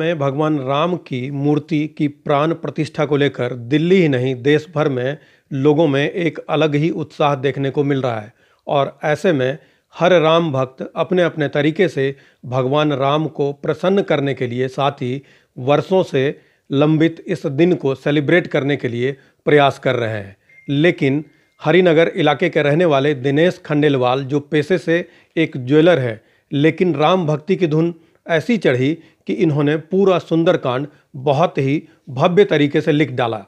में भगवान राम की मूर्ति की प्राण प्रतिष्ठा को लेकर दिल्ली ही नहीं देश भर में लोगों में एक अलग ही उत्साह देखने को मिल रहा है और ऐसे में हर राम भक्त अपने अपने तरीके से भगवान राम को प्रसन्न करने के लिए साथ ही वर्षों से लंबित इस दिन को सेलिब्रेट करने के लिए प्रयास कर रहे हैं लेकिन हरिनगर इलाके के रहने वाले दिनेश खंडेलवाल जो पेशे से एक ज्वेलर है लेकिन राम भक्ति की धुन ऐसी चढ़ी कि इन्होंने पूरा सुंदरकांड बहुत ही भव्य तरीके से लिख डाला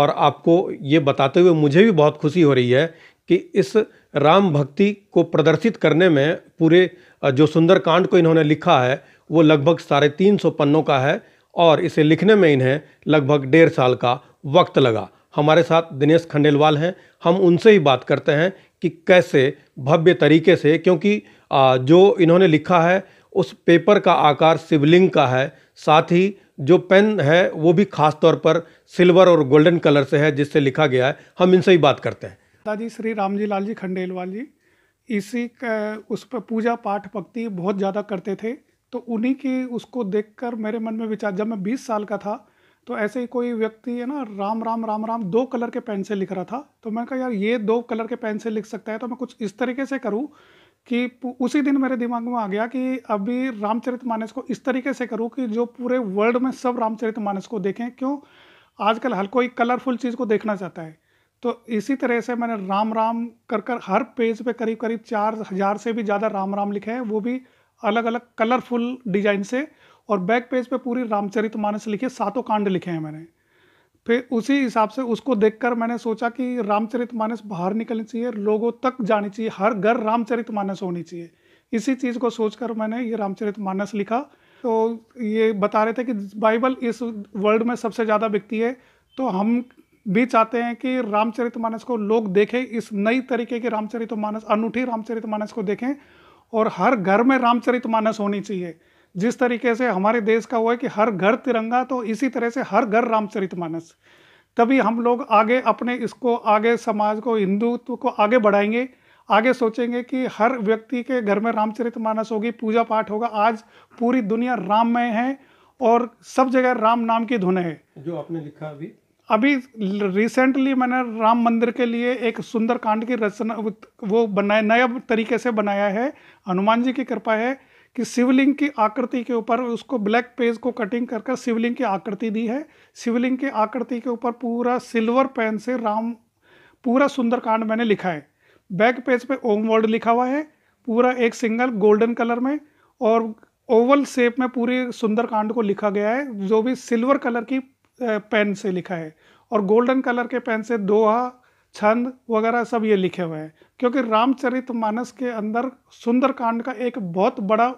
और आपको ये बताते हुए मुझे भी बहुत खुशी हो रही है कि इस राम भक्ति को प्रदर्शित करने में पूरे जो सुंदरकांड को इन्होंने लिखा है वो लगभग साढ़े तीन सौ पन्नों का है और इसे लिखने में इन्हें लगभग डेढ़ साल का वक्त लगा हमारे साथ दिनेश खंडेलवाल हैं हम उनसे ही बात करते हैं कि कैसे भव्य तरीके से क्योंकि जो इन्होंने लिखा है उस पेपर का आकार शिवलिंग का है साथ ही जो पेन है वो भी खास तौर पर सिल्वर और गोल्डन कलर से है जिससे लिखा गया है हम इनसे ही बात करते हैं दादाजी श्री रामजी लाल जी खंडेलवाल जी इसी का उस पर पूजा पाठ भक्ति बहुत ज़्यादा करते थे तो उन्हीं की उसको देखकर मेरे मन में विचार जब मैं बीस साल का था तो ऐसे ही कोई व्यक्ति है ना राम राम राम राम दो कलर के पेन से लिख रहा था तो मैं कहा यार ये दो कलर के पेन से लिख सकता है तो मैं कुछ इस तरीके से करूँ कि उसी दिन मेरे दिमाग में आ गया कि अभी रामचरित मानस को इस तरीके से करूँ कि जो पूरे वर्ल्ड में सब रामचरित मानस को देखें क्यों आजकल हर कोई कलरफुल चीज़ को देखना चाहता है तो इसी तरह से मैंने राम राम कर कर हर पेज पे करीब करीब चार हज़ार से भी ज़्यादा राम राम लिखे हैं वो भी अलग अलग कलरफुल डिजाइन से और बैक पेज पे पूरी रामचरित मानस लिखे सातों कांड लिखे हैं मैंने फिर उसी हिसाब से उसको देखकर मैंने सोचा कि रामचरित मानस बाहर निकलनी चाहिए लोगों तक जानी चाहिए हर घर रामचरित मानस होनी चाहिए इसी चीज़ को सोचकर मैंने ये रामचरित मानस लिखा तो ये बता रहे थे कि बाइबल इस वर्ल्ड में सबसे ज़्यादा बिकती है तो हम भी चाहते हैं कि रामचरित मानस को लोग देखें इस नई तरीके के रामचरित मानस अनूठी रामचरित मानस को देखें और हर घर में रामचरित मानस होनी चाहिए जिस तरीके से हमारे देश का हुआ है कि हर घर तिरंगा तो इसी तरह से हर घर रामचरितमानस तभी हम लोग आगे अपने इसको आगे समाज को हिंदुत्व को आगे बढ़ाएंगे आगे सोचेंगे कि हर व्यक्ति के घर में रामचरितमानस होगी पूजा पाठ होगा आज पूरी दुनिया राममय है और सब जगह राम नाम की धुन है जो आपने लिखा अभी अभी रिसेंटली मैंने राम मंदिर के लिए एक सुंदर कांड की रचना वो बनाया नया तरीके से बनाया है हनुमान जी की कृपा है कि शिवलिंग की आकृति के ऊपर उसको ब्लैक पेज को कटिंग कर कर शिवलिंग की आकृति दी है शिवलिंग की आकृति के ऊपर पूरा सिल्वर पेन से राम पूरा सुंदरकांड मैंने लिखा है बैक पेज पे ओम वर्ड लिखा हुआ है पूरा एक सिंगल गोल्डन कलर में और ओवल शेप में पूरे सुंदरकांड को लिखा गया है जो भी सिल्वर कलर की पेन से लिखा है और गोल्डन कलर के पेन से दोहा छंद वगैरह सब ये लिखे हुए हैं क्योंकि रामचरित मानस के अंदर सुंदरकांड का एक बहुत बड़ा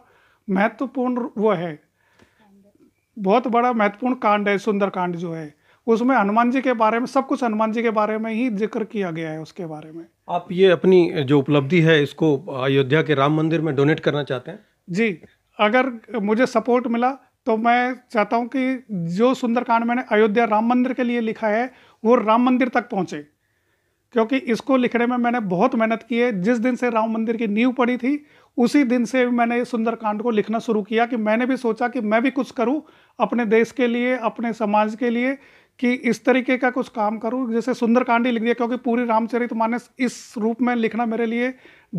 महत्वपूर्ण वो है बहुत बड़ा महत्वपूर्ण कांड है सुंदरकांड जो है उसमें हनुमान जी के बारे में सब कुछ हनुमान जी के बारे में ही जिक्र किया गया है उसके बारे में आप ये अपनी जो उपलब्धि है इसको अयोध्या के राम मंदिर में डोनेट करना चाहते हैं जी अगर मुझे सपोर्ट मिला तो मैं चाहता हूँ कि जो सुंदरकांड मैंने अयोध्या राम मंदिर के लिए लिखा है वो राम मंदिर तक पहुँचे क्योंकि इसको लिखने में मैंने बहुत मेहनत की है जिस दिन से राम मंदिर की नींव पड़ी थी उसी दिन से मैंने सुंदरकांड को लिखना शुरू किया कि मैंने भी सोचा कि मैं भी कुछ करूं अपने देश के लिए अपने समाज के लिए कि इस तरीके का कुछ काम करूं जैसे सुंदरकांड ही लिख दिया क्योंकि पूरी रामचरित मानस इस रूप में लिखना मेरे लिए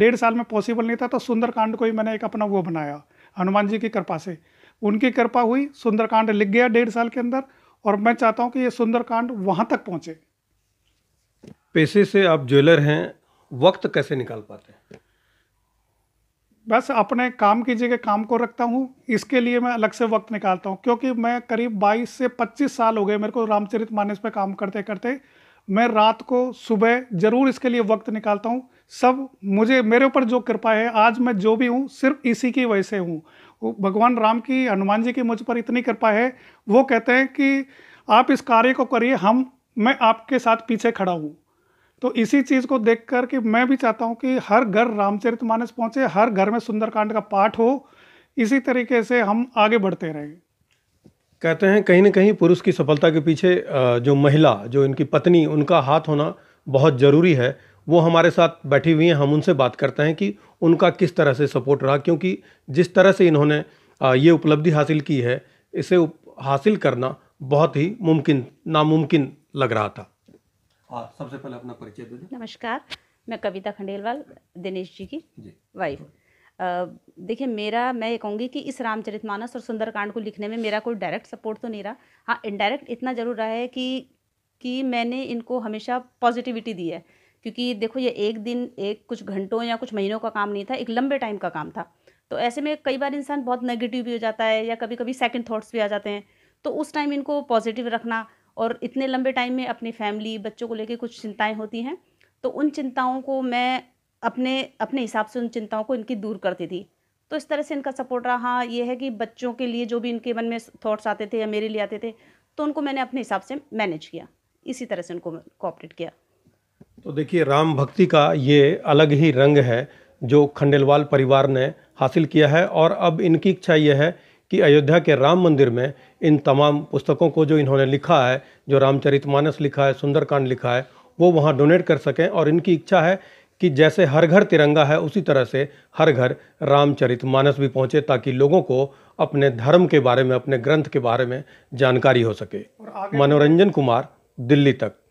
डेढ़ साल में पॉसिबल नहीं था तो सुंदरकांड को ही मैंने एक अपना वो बनाया हनुमान जी की कृपा से उनकी कृपा हुई सुंदरकांड लिख गया डेढ़ साल के अंदर और मैं चाहता हूँ कि ये सुंदरकांड वहाँ तक पहुँचे पेशे से आप ज्वेलर हैं वक्त कैसे निकाल पाते हैं बस अपने काम की जगह काम को रखता हूँ इसके लिए मैं अलग से वक्त निकालता हूँ क्योंकि मैं करीब 22 से 25 साल हो गए मेरे को रामचरित मानस पर काम करते करते मैं रात को सुबह ज़रूर इसके लिए वक्त निकालता हूँ सब मुझे मेरे ऊपर जो कृपा है आज मैं जो भी हूँ सिर्फ इसी की वजह से हूँ भगवान राम की हनुमान जी की मुझ पर इतनी कृपा है वो कहते हैं कि आप इस कार्य को करिए हम मैं आपके साथ पीछे खड़ा हूँ तो इसी चीज़ को देख कर कि मैं भी चाहता हूँ कि हर घर रामचरित मानस पहुँचे हर घर में सुंदरकांड का पाठ हो इसी तरीके से हम आगे बढ़ते रहें कहते हैं कहीं ना कहीं पुरुष की सफलता के पीछे जो महिला जो इनकी पत्नी उनका हाथ होना बहुत ज़रूरी है वो हमारे साथ बैठी हुई हैं हम उनसे बात करते हैं कि उनका किस तरह से सपोर्ट रहा क्योंकि जिस तरह से इन्होंने ये उपलब्धि हासिल की है इसे हासिल करना बहुत ही मुमकिन नामुमकिन लग रहा था सबसे पहले अपना परिचय दे दें नमस्कार मैं कविता खंडेलवाल दिनेश जी की वाइफ देखिए मेरा मैं ये कहूँगी कि इस रामचरित मानस और सुंदरकांड को लिखने में मेरा कोई डायरेक्ट सपोर्ट तो नहीं रहा हाँ इनडायरेक्ट इतना ज़रूर रहा है कि कि मैंने इनको हमेशा पॉजिटिविटी दी है क्योंकि देखो ये एक दिन एक कुछ घंटों या कुछ महीनों का काम नहीं था एक लंबे टाइम का काम था तो ऐसे में कई बार इंसान बहुत नेगेटिव भी हो जाता है या कभी कभी सेकंड थॉट्स भी आ जाते हैं तो उस टाइम इनको पॉजिटिव रखना और इतने लंबे टाइम में अपनी फैमिली बच्चों को लेके कुछ चिंताएं होती हैं तो उन चिंताओं को मैं अपने अपने हिसाब से उन चिंताओं को इनकी दूर करती थी तो इस तरह से इनका सपोर्ट रहा ये है कि बच्चों के लिए जो भी इनके मन में थॉट्स आते थे या मेरे लिए आते थे तो उनको मैंने अपने हिसाब से मैनेज किया इसी तरह से उनको कोऑपरेट किया तो देखिए राम भक्ति का ये अलग ही रंग है जो खंडेलवाल परिवार ने हासिल किया है और अब इनकी इच्छा यह है कि अयोध्या के राम मंदिर में इन तमाम पुस्तकों को जो इन्होंने लिखा है जो रामचरितमानस लिखा है सुंदरकांड लिखा है वो वहाँ डोनेट कर सकें और इनकी इच्छा है कि जैसे हर घर तिरंगा है उसी तरह से हर घर रामचरित मानस भी पहुँचे ताकि लोगों को अपने धर्म के बारे में अपने ग्रंथ के बारे में जानकारी हो सके मनोरंजन कुमार दिल्ली तक